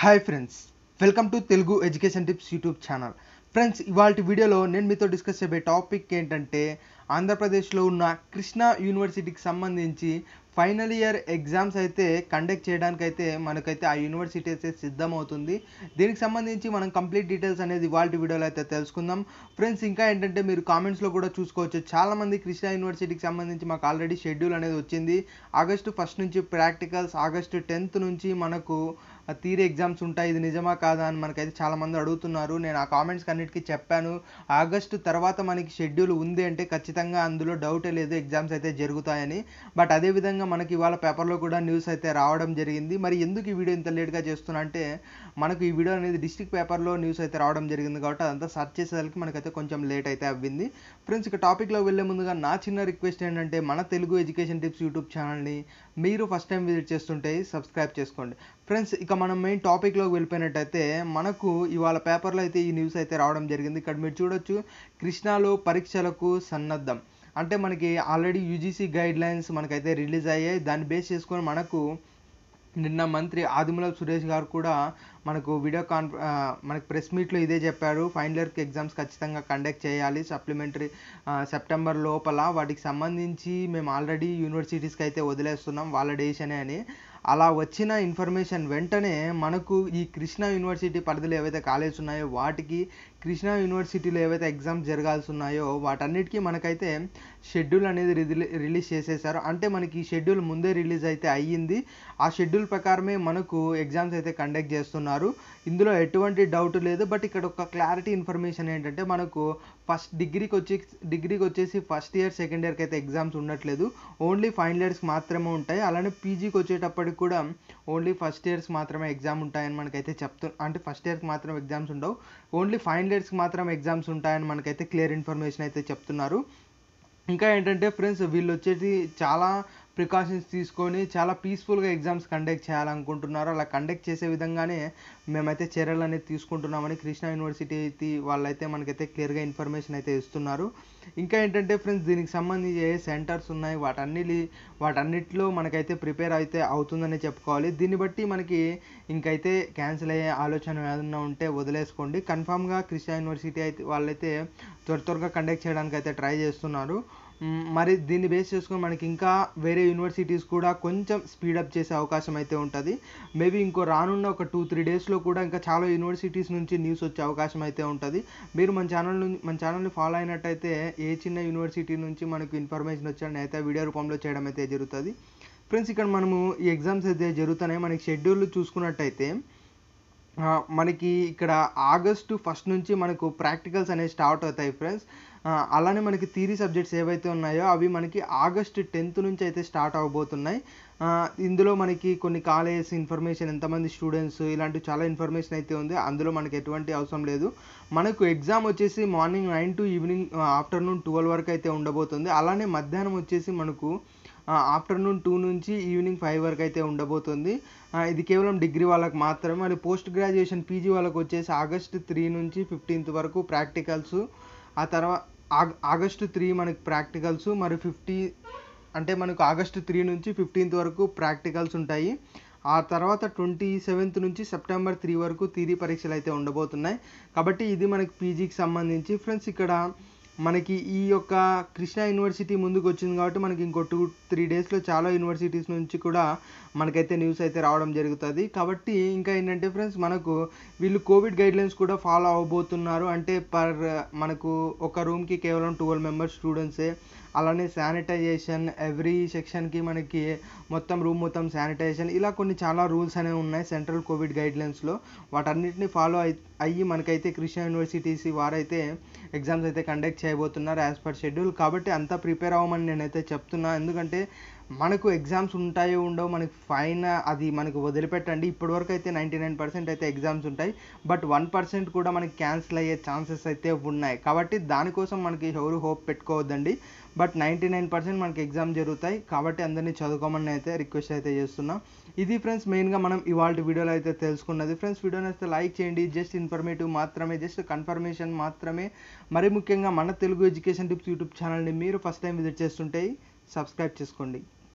hi friends welcome to Telugu education tips YouTube channel friends ఇవాళ వీడియోలో నేను మీతో డిస్కస్ చేయబోయే టాపిక్ ఏంటంటే ఆంధ్రప్రదేశ్లో ఉన్న కృష్ణా యూనివర్సిటీకి సంబంధించి ఫైనల్ ఇయర్ ఎగ్జామ్స్ అయితే కండక్ట్ చేయడానికి అయితే మనకైతే ఆ యూనివర్సిటీ అయితే సిద్ధమవుతుంది దీనికి సంబంధించి మనం కంప్లీట్ డీటెయిల్స్ అనేది ఇవాళ వీడియోలో అయితే తెలుసుకుందాం ఫ్రెండ్స్ ఇంకా ఏంటంటే మీరు కామెంట్స్లో కూడా చూసుకోవచ్చు చాలామంది కృష్ణా యూనివర్సిటీకి సంబంధించి మాకు ఆల్రెడీ షెడ్యూల్ అనేది వచ్చింది ఆగస్టు ఫస్ట్ నుంచి ప్రాక్టికల్స్ ఆగస్టు టెన్త్ నుంచి మనకు తీరే ఎగ్జామ్స్ ఉంటాయి ఇది నిజమా కాదా అని మనకైతే చాలామంది అడుగుతున్నారు నేను ఆ కామెంట్స్కి అన్నిటికీ చెప్పాను ఆగస్టు తర్వాత మనకి షెడ్యూల్ ఉంది అంటే ఖచ్చితంగా అందులో డౌటే లేదు ఎగ్జామ్స్ అయితే జరుగుతాయని బట్ అదేవిధంగా మనకి ఇవాళ పేపర్లో కూడా న్యూస్ అయితే రావడం జరిగింది మరి ఎందుకు ఈ వీడియో ఇంత లేట్గా చేస్తున్నా అంటే మనకు ఈ వీడియో అనేది డిస్ట్రిక్ట్ పేపర్లో న్యూస్ అయితే రావడం జరిగింది కాబట్టి అదంతా సర్చ్ చేసేసరికి మనకైతే కొంచెం లేట్ అయితే అవ్వింది ఫ్రెండ్స్ ఇక టాపిక్లో వెళ్ళే ముందుగా నా చిన్న రిక్వెస్ట్ ఏంటంటే మన తెలుగు ఎడ్యుకేషన్ టిప్స్ యూట్యూబ్ ఛానల్ని మీరు ఫస్ట్ టైం విజిట్ చేస్తుంటే సబ్స్క్రైబ్ చేసుకోండి ఫ్రెండ్స్ ఇక మనం మెయిన్ టాపిక్లోకి వెళ్ళిపోయినట్టయితే మనకు ఇవాళ పేపర్లో అయితే ఈ న్యూస్ అయితే రావడం జరిగింది ఇక్కడ మీరు చూడొచ్చు కృష్ణాలో పరీక్షలకు సన్నద్ధం అంటే మనకి ఆల్రెడీ యూజీసీ గైడ్ లైన్స్ మనకైతే రిలీజ్ అయ్యాయి దాన్ని బేస్ చేసుకొని మనకు నిన్న మంత్రి ఆదిమూలపు సురేష్ గారు కూడా మనకు వీడియో కాన్ మనకు ప్రెస్ మీట్లో ఇదే చెప్పారు ఫైనల్ ఇయర్కి ఎగ్జామ్స్ ఖచ్చితంగా కండక్ట్ చేయాలి సప్లిమెంటరీ సెప్టెంబర్ లోపల వాటికి సంబంధించి మేము ఆల్రెడీ యూనివర్సిటీస్కి అయితే వదిలేస్తున్నాం వాళ్ళ డేషనే అని అలా వచ్చిన ఇన్ఫర్మేషన్ వెంటనే మనకు ఈ కృష్ణా యూనివర్సిటీ పరిధిలో ఏవైతే కాలేజ్ ఉన్నాయో వాటికి కృష్ణా యూనివర్సిటీలో ఏవైతే ఎగ్జామ్స్ జరగాల్సి ఉన్నాయో వాటన్నిటికీ మనకైతే షెడ్యూల్ అనేది రిలీజ్ చేసేసారు అంటే మనకి ఈ షెడ్యూల్ ముందే రిలీజ్ అయితే అయ్యింది ఆ షెడ్యూల్ ప్రకారమే మనకు ఎగ్జామ్స్ అయితే కండక్ట్ చేస్తున్నారు ఇందులో ఎటువంటి డౌట్ లేదు బట్ ఇక్కడ ఒక క్లారిటీ ఇన్ఫర్మేషన్ ఏంటంటే మనకు ఫస్ట్ డిగ్రీకి వచ్చి డిగ్రీకి వచ్చేసి ఫస్ట్ ఇయర్ సెకండ్ ఇయర్కి అయితే ఎగ్జామ్స్ ఉండట్లేదు ఓన్లీ ఫైనల్ ఇయర్స్ మాత్రమే ఉంటాయి అలానే పీజీకి వచ్చేటప్పటికి కూడా ఓన్లీ ఫస్ట్ ఇయర్స్ మాత్రమే ఎగ్జామ్ ఉంటాయని మనకైతే చెప్తు అంటే ఫస్ట్ ఇయర్కి మాత్రం ఎగ్జామ్స్ ఉండవు ఓన్లీ ఫైనల్ ఇయర్స్కి మాత్రమే ఎగ్జామ్స్ ఉంటాయని మనకైతే క్లియర్ ఇన్ఫర్మేషన్ అయితే చెప్తున్నారు ఇంకా ఏంటంటే ఫ్రెండ్స్ వీళ్ళు వచ్చేసి చాలా ప్రికాషన్స్ తీసుకొని చాలా పీస్ఫుల్గా ఎగ్జామ్స్ కండక్ట్ చేయాలనుకుంటున్నారు అలా కండక్ట్ చేసే విధంగానే మేమైతే చర్యలు అనేది తీసుకుంటున్నామని కృష్ణా యూనివర్సిటీ అయితే వాళ్ళైతే మనకైతే క్లియర్గా ఇన్ఫర్మేషన్ అయితే ఇస్తున్నారు ఇంకా ఏంటంటే ఫ్రెండ్స్ దీనికి సంబంధించి ఏ సెంటర్స్ ఉన్నాయి వాటన్ని వాటన్నిటిలో మనకైతే ప్రిపేర్ అయితే అవుతుందని చెప్పుకోవాలి దీన్ని బట్టి మనకి ఇంకైతే క్యాన్సిల్ అయ్యే ఆలోచన ఏదైనా ఉంటే వదిలేసుకోండి కన్ఫామ్గా కృష్ణా యూనివర్సిటీ అయితే వాళ్ళైతే త్వర త్వరగా కండక్ట్ చేయడానికి అయితే ట్రై చేస్తున్నారు మరి దీన్ని బేస్ చేసుకొని మనకి ఇంకా వేరే యూనివర్సిటీస్ కూడా కొంచెం స్పీడప్ చేసే అవకాశం అయితే ఉంటుంది మేబీ ఇంకో రానున్న ఒక టూ త్రీ డేస్లో కూడా ఇంకా చాలా యూనివర్సిటీస్ నుంచి న్యూస్ వచ్చే అవకాశం అయితే ఉంటుంది మీరు మన ఛానల్ నుంచి మన ఛానల్ని ఫాలో అయినట్టయితే ఏ చిన్న యూనివర్సిటీ నుంచి మనకు ఇన్ఫర్మేషన్ వచ్చినా అయితే వీడియో రూపంలో చేయడం అయితే జరుగుతుంది ఫ్రెండ్స్ ఇక్కడ మనము ఈ ఎగ్జామ్స్ అయితే జరుగుతున్నాయి మనకి షెడ్యూల్ చూసుకున్నట్టయితే మనకి ఇక్కడ ఆగస్టు ఫస్ట్ నుంచి మనకు ప్రాక్టికల్స్ అనేవి స్టార్ట్ అవుతాయి ఫ్రెండ్స్ అలానే మనకి థీరీ సబ్జెక్ట్స్ ఏవైతే ఉన్నాయో అవి మనకి ఆగస్ట్ టెన్త్ నుంచి అయితే స్టార్ట్ అవ్వబోతున్నాయి ఇందులో మనకి కొన్ని కాలేజెస్ ఇన్ఫర్మేషన్ ఎంతమంది స్టూడెంట్స్ ఇలాంటి చాలా ఇన్ఫర్మేషన్ అయితే ఉంది అందులో మనకి ఎటువంటి అవసరం లేదు మనకు ఎగ్జామ్ వచ్చేసి morning nine to evening afternoon twelve వరకు అయితే ఉండబోతుంది అలానే మధ్యాహ్నం వచ్చేసి మనకు ఆఫ్టర్నూన్ టూ నుంచి ఈవినింగ్ ఫైవ్ వరకు అయితే ఉండబోతుంది ఇది కేవలం డిగ్రీ వాళ్ళకి మాత్రమే మరి పోస్ట్ గ్రాడ్యుయేషన్ పీజీ వాళ్ళకి వచ్చేసి ఆగస్ట్ త్రీ నుంచి ఫిఫ్టీన్త్ వరకు ప్రాక్టికల్స్ ఆ తర్వాత ఆగస్టు త్రీ మనకి ప్రాక్టికల్స్ మరి ఫిఫ్టీ అంటే మనకు ఆగస్టు త్రీ నుంచి ఫిఫ్టీన్త్ వరకు ప్రాక్టికల్స్ ఉంటాయి ఆ తర్వాత ట్వంటీ సెవెంత్ నుంచి సెప్టెంబర్ త్రీ వరకు తీరీ పరీక్షలు అయితే ఉండబోతున్నాయి కాబట్టి ఇది మనకి పీజీకి సంబంధించి ఫ్రెండ్స్ ఇక్కడ మనకి ఈ యొక్క కృష్ణా యూనివర్సిటీ ముందుకు వచ్చింది కాబట్టి మనకి ఇంకో టూ త్రీ డేస్లో చాలా యూనివర్సిటీస్ నుంచి కూడా మనకైతే న్యూస్ అయితే రావడం జరుగుతుంది కాబట్టి ఇంకా ఏంటంటే ఫ్రెండ్స్ మనకు వీళ్ళు కోవిడ్ గైడ్లైన్స్ కూడా ఫాలో అవ్వబోతున్నారు అంటే పర్ మనకు ఒక రూమ్కి కేవలం ట్వెల్వ్ మెంబర్స్ స్టూడెంట్సే అలానే శానిటైజేషన్ ఎవ్రీ సెక్షన్కి మనకి మొత్తం రూమ్ మొత్తం శానిటైజేషన్ ఇలా కొన్ని చాలా రూల్స్ అనేవి ఉన్నాయి సెంట్రల్ కోవిడ్ గైడ్లైన్స్లో వాటన్నిటిని ఫాలో అయి అయ్యి మనకైతే కృష్ణ యూనివర్సిటీస్ వారైతే ఎగ్జామ్స్ అయితే కండక్ట్ చేయబోతున్నారు యాజ్ పర్ షెడ్యూల్ కాబట్టి అంతా ప్రిపేర్ అవ్వమని నేనైతే చెప్తున్నా ఎందుకంటే మనకు ఎగ్జామ్స్ ఉంటాయో ఉండవు మనకు ఫైన్ అది మనకు వదిలిపెట్టండి ఇప్పటివరకు అయితే నైంటీ నైన్ పర్సెంట్ అయితే ఎగ్జామ్స్ ఉంటాయి బట్ వన్ పర్సెంట్ కూడా మనకి క్యాన్సిల్ అయ్యే ఛాన్సెస్ అయితే ఉన్నాయి కాబట్టి దానికోసం మనకి ఎవరు హోప్ పెట్టుకోవద్దండి బట్ నైంటీ నైన్ పర్సెంట్ మనకి ఎగ్జామ్ జరుగుతాయి కాబట్టి అందరినీ చదువుకోమని అయితే రిక్వెస్ట్ అయితే చేస్తున్నాం ఇది ఫ్రెండ్స్ మెయిన్గా మనం ఇవాళ వీడియోలో అయితే తెలుసుకున్నది ఫ్రెండ్స్ వీడియోని అయితే లైక్ చేయండి జస్ట్ ఇన్ఫర్మేటివ్ మాత్రమే జస్ట్ కన్ఫర్మేషన్ మాత్రమే మరి ముఖ్యంగా మన తెలుగు ఎడ్యుకేషన్ టిప్స్ యూట్యూబ్ ఛానల్ని మీరు ఫస్ట్ టైం విజిట్ చేస్తుంటే సబ్స్క్రైబ్ చేసుకోండి